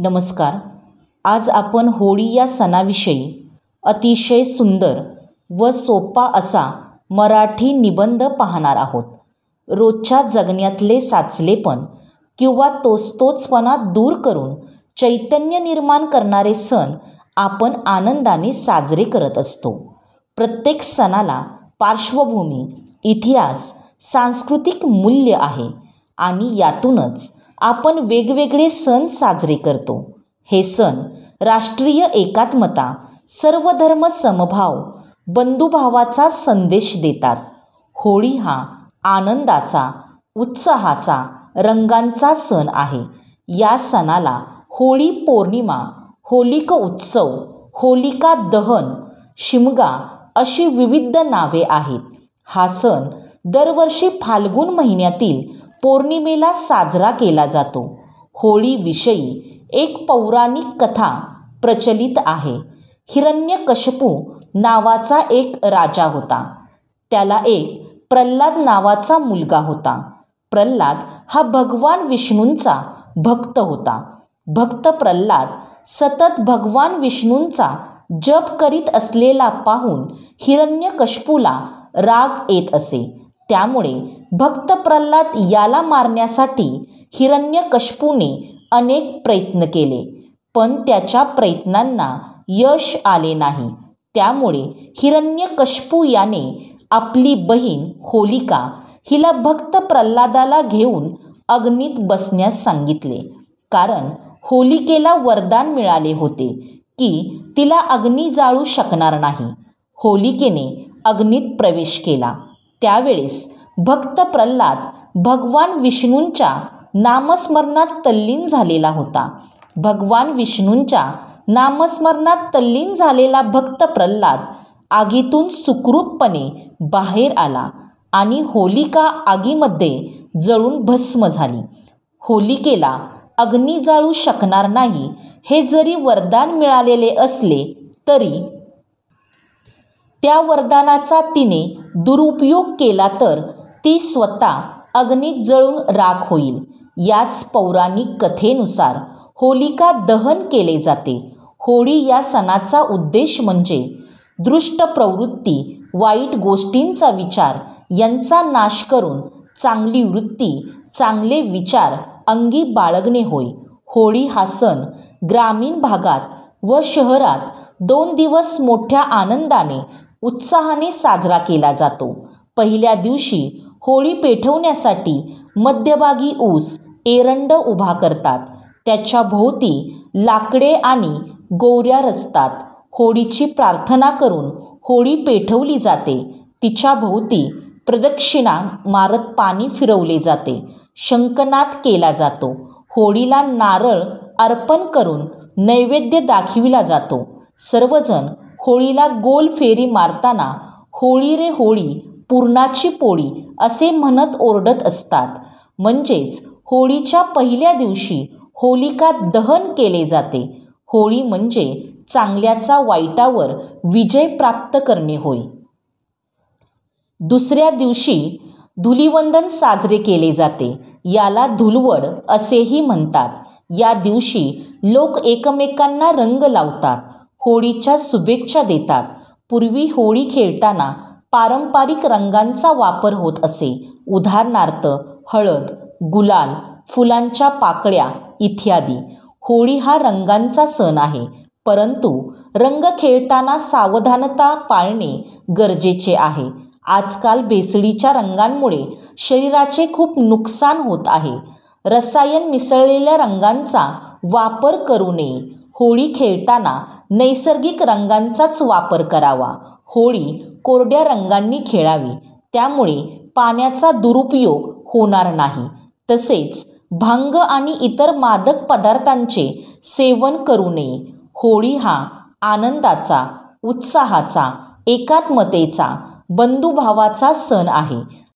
नमस्कार आज आपण होळी या सणाविषयी अतिशय सुंदर व सोपा असा मराठी निबंध पाहणार आहोत रोजच्या जगण्यातले साचलेपण किंवा तोचतोचपणा दूर करून चैतन्य निर्माण करणारे सण आपण आनंदाने साजरे करत असतो प्रत्येक सणाला पार्श्वभूमी इतिहास सांस्कृतिक मूल्य आहे आणि यातूनच आपण वेगवेगळे सण साजरे करतो हे सण राष्ट्रीय एकात्मता सर्वधर्म समभाव बंधुभावाचा संदेश देतात होळी हा आनंदाचा उत्साहाचा रंगांचा सण आहे या सणाला होळी पौर्णिमा होलिक उत्सव होलिका दहन शिमगा अशी विविध नावे आहेत हा सण दरवर्षी फाल्गुन महिन्यातील पौर्णिमेला साजरा केला जातो होळीविषयी एक पौराणिक कथा प्रचलित आहे हिरण्यकशपू नावाचा एक राजा होता त्याला एक प्रल्हाद नावाचा मुलगा होता प्रल्हाद हा भगवान विष्णूंचा भक्त होता भक्त प्रल्हाद सतत भगवान विष्णूंचा जप करीत असलेला पाहून हिरण्यकशपूला राग येत असे त्यामुळे भक्त प्रल्हाद याला मारण्यासाठी कशपूने अनेक प्रयत्न केले पण त्याच्या प्रयत्नांना यश आले नाही त्यामुळे कशपू याने आपली बहीण होलिका हिला भक्त प्रल्हादाला घेऊन अग्नीत बसण्यास सांगितले कारण होलिकेला वरदान मिळाले होते की तिला अग्नी जाळू शकणार नाही होलिकेने अग्नीत प्रवेश केला त्यावेळेस भक्त प्रल्हाद भगवान विष्णूंच्या नामस्मरणात तल्लीन झालेला होता भगवान विष्णूंच्या नामस्मरणात तल्लीन झालेला भक्त प्रल्हाद आगीतून सुखरूपपणे बाहेर आला आणि होलिका आगीमध्ये जळून भस्म झाली होलिकेला अग्नी जाळू शकणार नाही हे जरी वरदान मिळालेले असले तरी त्या वरदानाचा तिने दुरुपयोग केला तर ती स्वतः अग्नीत जळून राख होईल याच पौराणिक कथेनुसार होलिका दहन केले जाते होळी या सणाचा उद्देश म्हणजे दृष्ट प्रवृत्ती वाईट गोष्टींचा विचार यांचा नाश करून चांगली वृत्ती चांगले विचार अंगी बाळगणे होय होळी हा सण ग्रामीण भागात व शहरात दोन दिवस मोठ्या आनंदाने उत्साहाने साजरा केला जातो पहिल्या दिवशी होळी पेठवण्यासाठी मध्यभागी ऊस एरंड उभा करतात त्याच्या भोवती लाकडे आणि गोऱ्या रचतात होळीची प्रार्थना करून होळी पेठवली जाते तिच्या भोवती प्रदक्षिणा मारत पाणी फिरवले जाते शंकनाद केला जातो होळीला नारळ अर्पण करून नैवेद्य दाखविला जातो सर्वजण होळीला गोल फेरी मारताना होळी रे होळी पुरणाची पोळी असे म्हणत ओरडत असतात म्हणजेच होळीच्या पहिल्या दिवशी होलिका दहन केले जाते होळी म्हणजे चांगल्याचा वाईटावर विजय प्राप्त करणे होय दुसऱ्या दिवशी धुलिवंदन साजरे केले जाते याला धुलवड असेही म्हणतात या दिवशी लोक एकमेकांना रंग लावतात होळीच्या शुभेच्छा देतात पूर्वी होळी खेळताना पारंपरिक रंगांचा वापर होत असे उदाहरणार्थ हळद गुलाल फुलांच्या पाकळ्या इत्यादी होळी हा रंगांचा सण आहे परंतु रंग खेळताना सावधानता पाळणे गरजेचे आहे आजकाल भेसळीच्या रंगांमुळे शरीराचे खूप नुकसान होत आहे रसायन मिसळलेल्या रंगांचा वापर करू नये होळी खेळताना नैसर्गिक रंगांचाच वापर करावा होळी कोरड्या रंगांनी खेळावी त्यामुळे पाण्याचा दुरुपयोग होणार नाही तसेच भांग आणि इतर मादक पदार्थांचे सेवन करू नये होळी हा आनंदाचा उत्साहाचा एकात्मतेचा बंधुभावाचा सण आहे